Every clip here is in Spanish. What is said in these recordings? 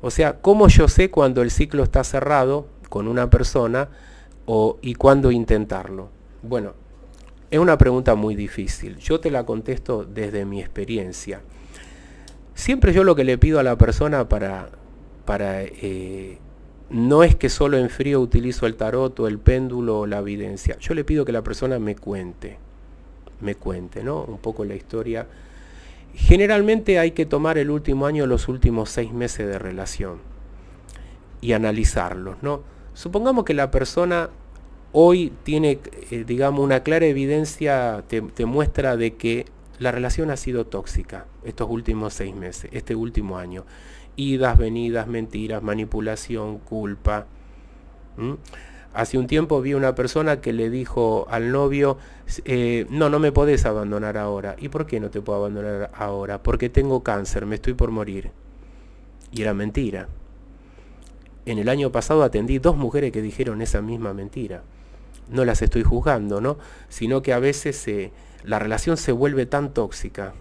O sea, ¿cómo yo sé cuando el ciclo está cerrado con una persona o, y cuándo intentarlo? Bueno, es una pregunta muy difícil. Yo te la contesto desde mi experiencia. Siempre yo lo que le pido a la persona para, para eh, no es que solo en frío utilizo el tarot o el péndulo o la evidencia. Yo le pido que la persona me cuente, me cuente, ¿no? Un poco la historia Generalmente hay que tomar el último año, los últimos seis meses de relación y analizarlos. ¿no? Supongamos que la persona hoy tiene, eh, digamos, una clara evidencia, te, muestra de que la relación ha sido tóxica estos últimos seis meses, este último año. Idas, venidas, mentiras, manipulación, culpa. Hace un tiempo vi una persona que le dijo al novio, eh, no, no me podés abandonar ahora. ¿Y por qué no te puedo abandonar ahora? Porque tengo cáncer, me estoy por morir. Y era mentira. En el año pasado atendí dos mujeres que dijeron esa misma mentira. No las estoy juzgando, ¿no? Sino que a veces la relación se vuelve tan tóxica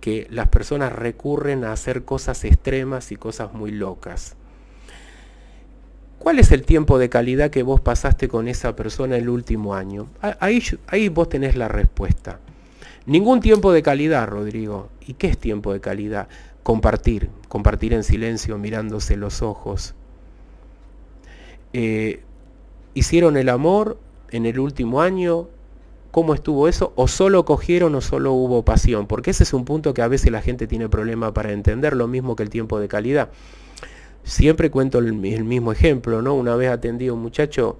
que las personas recurren a hacer cosas extremas y cosas muy locas ¿Cuál es el tiempo de calidad que vos pasaste con esa persona el último año? Ahí, ahí vos tenés la respuesta. Ningún tiempo de calidad, Rodrigo. ¿Y qué es tiempo de calidad? Compartir, compartir en silencio, mirándose los ojos. Eh, ¿Hicieron el amor en el último año? ¿Cómo estuvo eso? ¿O solo cogieron o solo hubo pasión? Porque ese es un punto que a veces la gente tiene problema para entender, lo mismo que el tiempo de calidad. Siempre cuento el, mismo ejemplo, ¿no? Una vez atendí a un muchacho,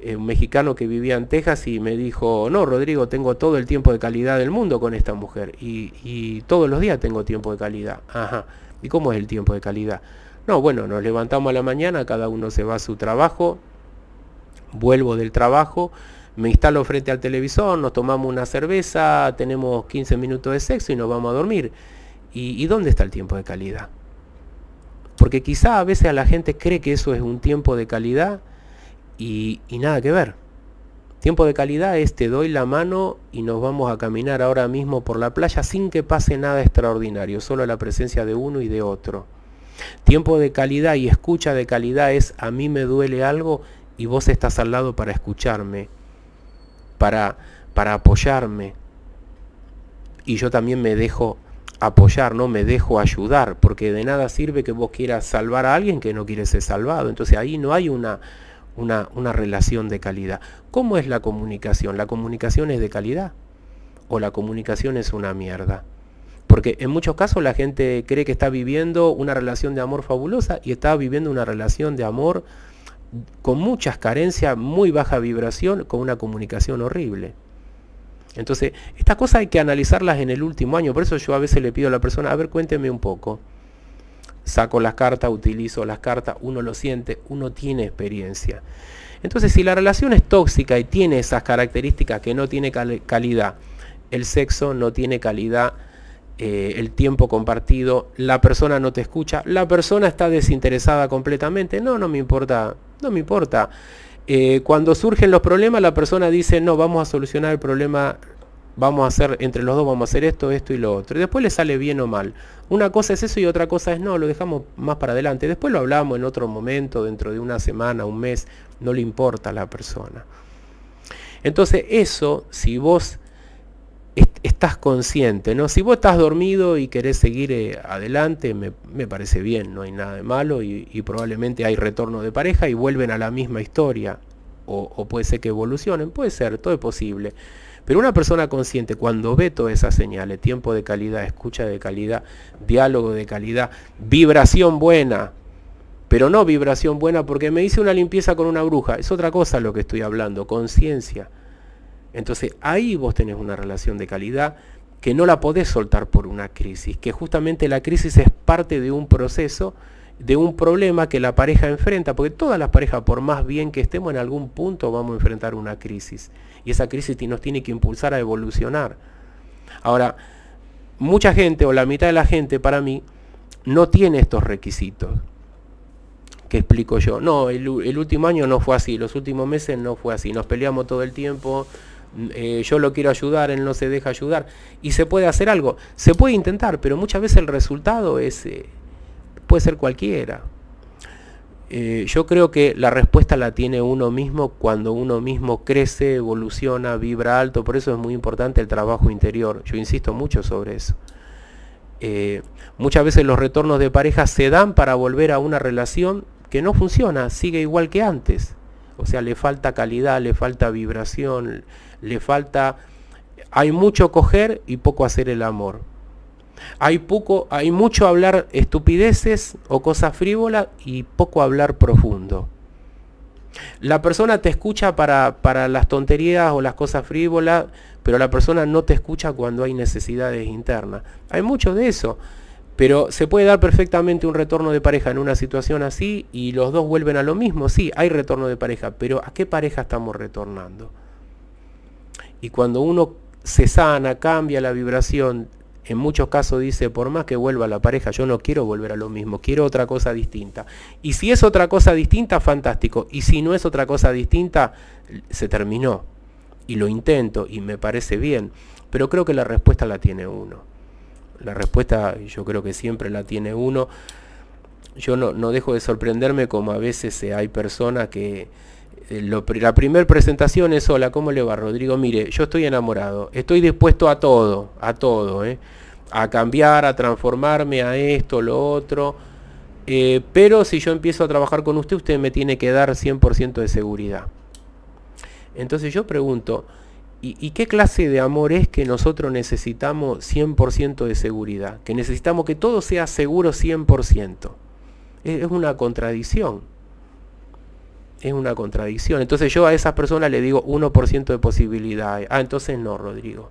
eh, un mexicano que vivía en Texas y me dijo, no, Rodrigo, tengo todo el tiempo de calidad del mundo con esta mujer y, todos los días tengo tiempo de calidad. Ajá, ¿y cómo es el tiempo de calidad? No, bueno, nos levantamos a la mañana, cada uno se va a su trabajo, vuelvo del trabajo, me instalo frente al televisor, nos tomamos una cerveza, tenemos 15 minutos de sexo y nos vamos a dormir. y dónde está el tiempo de calidad? Porque quizá a veces a la gente cree que eso es un tiempo de calidad y, nada que ver. Tiempo de calidad es te doy la mano y nos vamos a caminar ahora mismo por la playa sin que pase nada extraordinario, solo la presencia de uno y de otro. Tiempo de calidad y escucha de calidad es a mí me duele algo y vos estás al lado para escucharme, para, para apoyarme. Y yo también me dejo apoyar, no me dejo ayudar, porque de nada sirve que vos quieras salvar a alguien que no quiere ser salvado. Entonces ahí no hay una, una, una relación de calidad. ¿Cómo es la comunicación? ¿La comunicación es de calidad? ¿O la comunicación es una mierda? Porque en muchos casos la gente cree que está viviendo una relación de amor fabulosa y está viviendo una relación de amor con muchas carencias, muy baja vibración, con una comunicación horrible. Entonces, estas cosas hay que analizarlas en el último año. Por eso yo a veces le pido a la persona, a ver, cuénteme un poco. Saco las cartas, utilizo las cartas, uno lo siente, uno tiene experiencia. Entonces, si la relación es tóxica y tiene esas características que no tiene calidad, el sexo no tiene calidad, eh, el tiempo compartido, la persona no te escucha, la persona está desinteresada completamente, no, no me importa, no me importa eh, cuando surgen los problemas, la persona dice, no, vamos a solucionar el problema, vamos a hacer, entre los dos vamos a hacer esto, esto y lo otro. Y después le sale bien o mal. Una cosa es eso y otra cosa es, no, lo dejamos más para adelante. Después lo hablamos en otro momento, dentro de una semana, un mes, no le importa a la persona. Entonces eso, si vos estás consciente, ¿no? Si vos estás dormido y querés seguir eh, adelante, me, parece bien, no hay nada de malo y, probablemente hay retorno de pareja y vuelven a la misma historia. O, o puede ser que evolucionen, puede ser, todo es posible. Pero una persona consciente cuando ve todas esas señales, tiempo de calidad, escucha de calidad, diálogo de calidad, vibración buena, pero no vibración buena porque me hice una limpieza con una bruja, es otra cosa lo que estoy hablando, conciencia. Entonces ahí vos tenés una relación de calidad que no la podés soltar por una crisis, que justamente la crisis es parte de un proceso, de un problema que la pareja enfrenta, porque todas las parejas, por más bien que estemos en algún punto, vamos a enfrentar una crisis. Y esa crisis nos tiene que impulsar a evolucionar. Ahora, mucha gente o la mitad de la gente para mí no tiene estos requisitos. ¿Qué explico yo? No, el, el último año no fue así, los últimos meses no fue así, nos peleamos todo el tiempo, eh, yo lo quiero ayudar, él no se deja ayudar, y se puede hacer algo. Se puede intentar, pero muchas veces el resultado es, eh, puede ser cualquiera. Eh, yo creo que la respuesta la tiene uno mismo cuando uno mismo crece, evoluciona, vibra alto, por eso es muy importante el trabajo interior. Yo insisto mucho sobre eso. muchas veces los retornos de pareja se dan para volver a una relación que no funciona, sigue igual que antes o sea, le falta calidad, le falta vibración, le falta... Hay mucho coger y poco hacer el amor. Hay, poco, hay mucho hablar estupideces o cosas frívolas y poco hablar profundo. La persona te escucha para, para, las tonterías o las cosas frívolas, pero la persona no te escucha cuando hay necesidades internas. Hay mucho de eso. Pero se puede dar perfectamente un retorno de pareja en una situación así y los dos vuelven a lo mismo. Sí, hay retorno de pareja, pero ¿a qué pareja estamos retornando? Y cuando uno se sana, cambia la vibración, en muchos casos dice, por más que vuelva la pareja, yo no quiero volver a lo mismo, quiero otra cosa distinta. Y si es otra cosa distinta, fantástico. Y si no es otra cosa distinta, se terminó. Y lo intento y me parece bien. Pero creo que la respuesta la tiene uno la respuesta yo creo que siempre la tiene uno. Yo no, no dejo de sorprenderme como a veces eh, hay personas que eh, la primera presentación es, hola, ¿cómo le va Rodrigo? Mire, yo estoy enamorado, estoy dispuesto a todo, a todo, eh, a cambiar, a transformarme, a esto, lo otro. pero si yo empiezo a trabajar con usted, usted me tiene que dar 100% de seguridad. Entonces yo pregunto, ¿Y, qué clase de amor es que nosotros necesitamos 100% de seguridad? Que necesitamos que todo sea seguro 100%. Es, una contradicción. Es una contradicción. Entonces yo a esas personas le digo 1% de posibilidades. Ah, entonces no, Rodrigo.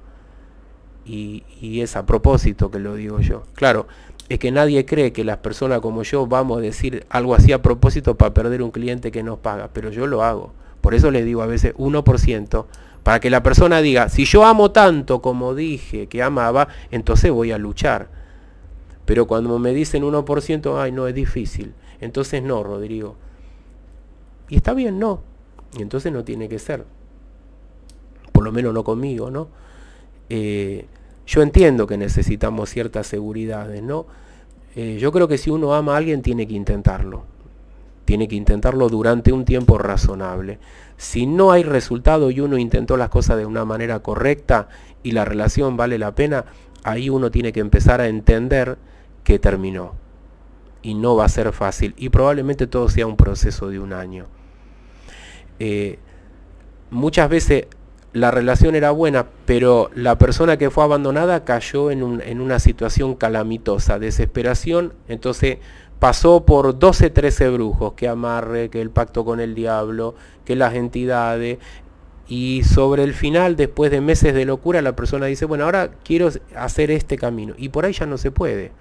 Y, es a propósito que lo digo yo. Claro, es que nadie cree que las personas como yo vamos a decir algo así a propósito para perder un cliente que nos paga. Pero yo lo hago. Por eso le digo a veces 1% para que la persona diga, si yo amo tanto como dije que amaba, entonces voy a luchar. Pero cuando me dicen 1%, ay, no, es difícil. Entonces no, Rodrigo. Y está bien, no. Y entonces no tiene que ser. Por lo menos no conmigo, ¿no? Eh, yo entiendo que necesitamos ciertas seguridades, ¿no? Eh, yo creo que si uno ama a alguien tiene que intentarlo tiene que intentarlo durante un tiempo razonable. Si no hay resultado y uno intentó las cosas de una manera correcta y la relación vale la pena, ahí uno tiene que empezar a entender que terminó. Y no va a ser fácil. Y probablemente todo sea un proceso de un año. Eh, muchas veces la relación era buena, pero la persona que fue abandonada cayó en, en, una situación calamitosa, desesperación, entonces pasó por 12, 13 brujos, que amarre, que el pacto con el diablo, que las entidades, y sobre el final, después de meses de locura, la persona dice, bueno, ahora quiero hacer este camino. Y por ahí ya no se puede,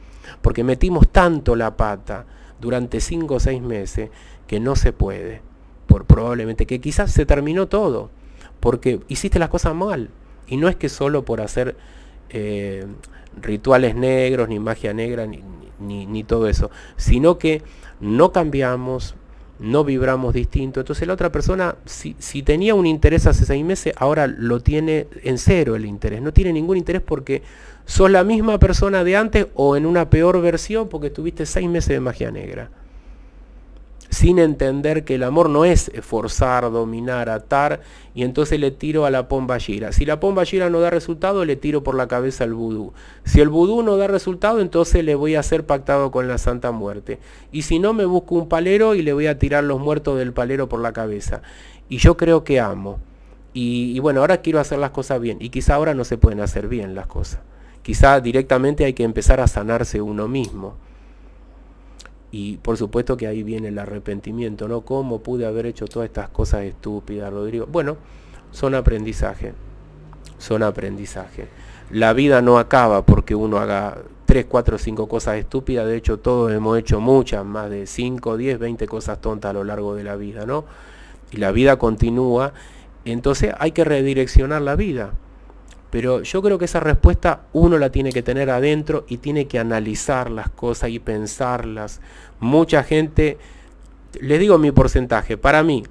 porque metimos tanto la pata durante 5 o 6 meses que no se puede, por probablemente que quizás se terminó todo, porque hiciste las cosas mal. Y no es que solo por hacer eh, rituales negros, ni magia negra, ni, ni, ni todo eso, sino que no cambiamos, no vibramos distinto. Entonces la otra persona, si, si, tenía un interés hace seis meses, ahora lo tiene en cero el interés. No tiene ningún interés porque sos la misma persona de antes o en una peor versión porque tuviste seis meses de magia negra sin entender que el amor no es forzar, dominar, atar, y entonces le tiro a la pomba gira. Si la pomba gira no da resultado, le tiro por la cabeza al vudú. Si el vudú no da resultado, entonces le voy a hacer pactado con la Santa Muerte. Y si no, me busco un palero y le voy a tirar los muertos del palero por la cabeza. Y yo creo que amo. Y, y bueno, ahora quiero hacer las cosas bien. Y quizá ahora no se pueden hacer bien las cosas. Quizá directamente hay que empezar a sanarse uno mismo. Y por supuesto que ahí viene el arrepentimiento, ¿no? ¿Cómo pude haber hecho todas estas cosas estúpidas, Rodrigo? Bueno, son aprendizaje, son aprendizaje. La vida no acaba porque uno haga 3, 4, 5 cosas estúpidas, de hecho todos hemos hecho muchas, más de 5, 10, 20 cosas tontas a lo largo de la vida, ¿no? Y la vida continúa, entonces hay que redireccionar la vida. Pero yo creo que esa respuesta uno la tiene que tener adentro y tiene que analizar las cosas y pensarlas. Mucha gente, les digo mi porcentaje, para mí,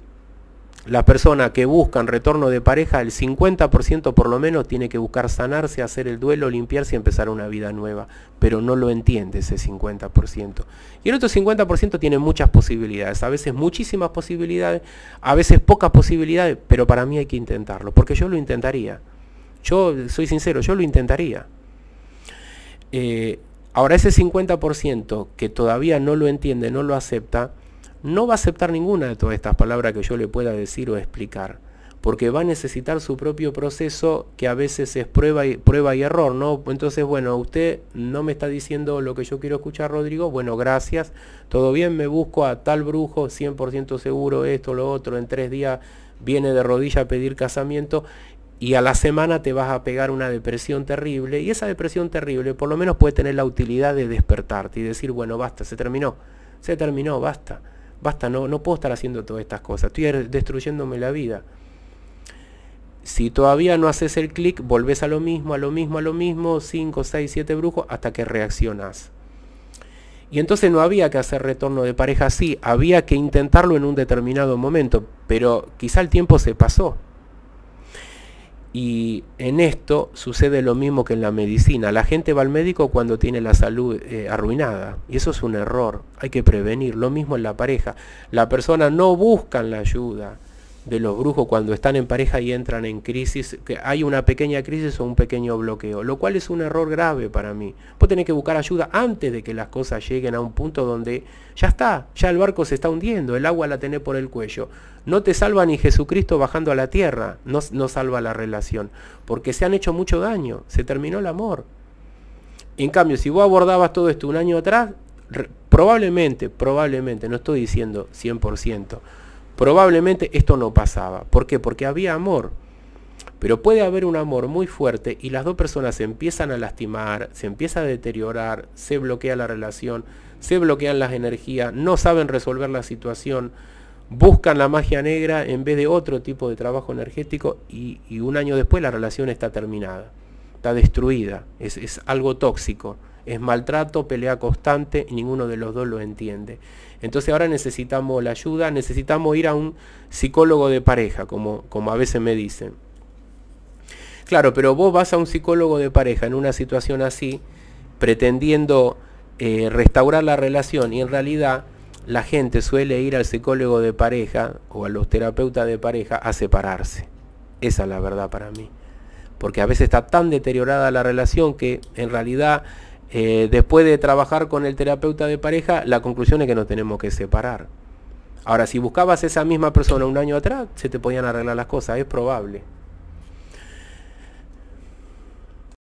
la persona que buscan retorno de pareja, el 50% por lo menos tiene que buscar sanarse, hacer el duelo, limpiarse y empezar una vida nueva. Pero no lo entiende ese 50%. Y el otro 50% tiene muchas posibilidades, a veces muchísimas posibilidades, a veces pocas posibilidades, pero para mí hay que intentarlo, porque yo lo intentaría. Yo soy sincero, yo lo intentaría. Eh, ahora ese 50% que todavía no lo entiende, no lo acepta, no va a aceptar ninguna de todas estas palabras que yo le pueda decir o explicar, porque va a necesitar su propio proceso que a veces es prueba y, prueba y error, ¿no? Entonces, bueno, usted no me está diciendo lo que yo quiero escuchar, Rodrigo, bueno, gracias, todo bien, me busco a tal brujo, 100% seguro, esto, lo otro, en tres días viene de rodilla a pedir casamiento y a la semana te vas a pegar una depresión terrible y esa depresión terrible por lo menos puede tener la utilidad de despertarte y decir, bueno, basta, se terminó, se terminó, basta, basta, no, no puedo estar haciendo todas estas cosas, estoy destruyéndome la vida. Si todavía no haces el clic, volvés a lo mismo, a lo mismo, a lo mismo, 5, 6, 7 brujos, hasta que reaccionás. Y entonces no había que hacer retorno de pareja así, había que intentarlo en un determinado momento, pero quizá el tiempo se pasó. Y en esto sucede lo mismo que en la medicina. La gente va al médico cuando tiene la salud eh, arruinada. Y eso es un error. Hay que prevenir. Lo mismo en la pareja. La persona no busca la ayuda de los brujos cuando están en pareja y entran en crisis, que hay una pequeña crisis o un pequeño bloqueo, lo cual es un error grave para mí. Vos tenés que buscar ayuda antes de que las cosas lleguen a un punto donde ya está, ya el barco se está hundiendo, el agua la tenés por el cuello. No te salva ni Jesucristo bajando a la tierra, no, salva la relación, porque se han hecho mucho daño, se terminó el amor. En cambio, si vos abordabas todo esto un año atrás, probablemente, probablemente, no estoy diciendo 100%, probablemente esto no pasaba. ¿Por qué? Porque había amor. Pero puede haber un amor muy fuerte y las dos personas se empiezan a lastimar, se empieza a deteriorar, se bloquea la relación, se bloquean las energías, no saben resolver la situación, buscan la magia negra en vez de otro tipo de trabajo energético y, un año después la relación está terminada, está destruida, es algo tóxico es maltrato, pelea constante y ninguno de los dos lo entiende. Entonces ahora necesitamos la ayuda, necesitamos ir a un psicólogo de pareja, como, como a veces me dicen. Claro, pero vos vas a un psicólogo de pareja en una situación así, pretendiendo eh, restaurar la relación y en realidad la gente suele ir al psicólogo de pareja o a los terapeutas de pareja a separarse. Esa es la verdad para mí. Porque a veces está tan deteriorada la relación que en realidad eh, después de trabajar con el terapeuta de pareja, la conclusión es que nos tenemos que separar. Ahora, si buscabas esa misma persona un año atrás, se te podían arreglar las cosas, es probable.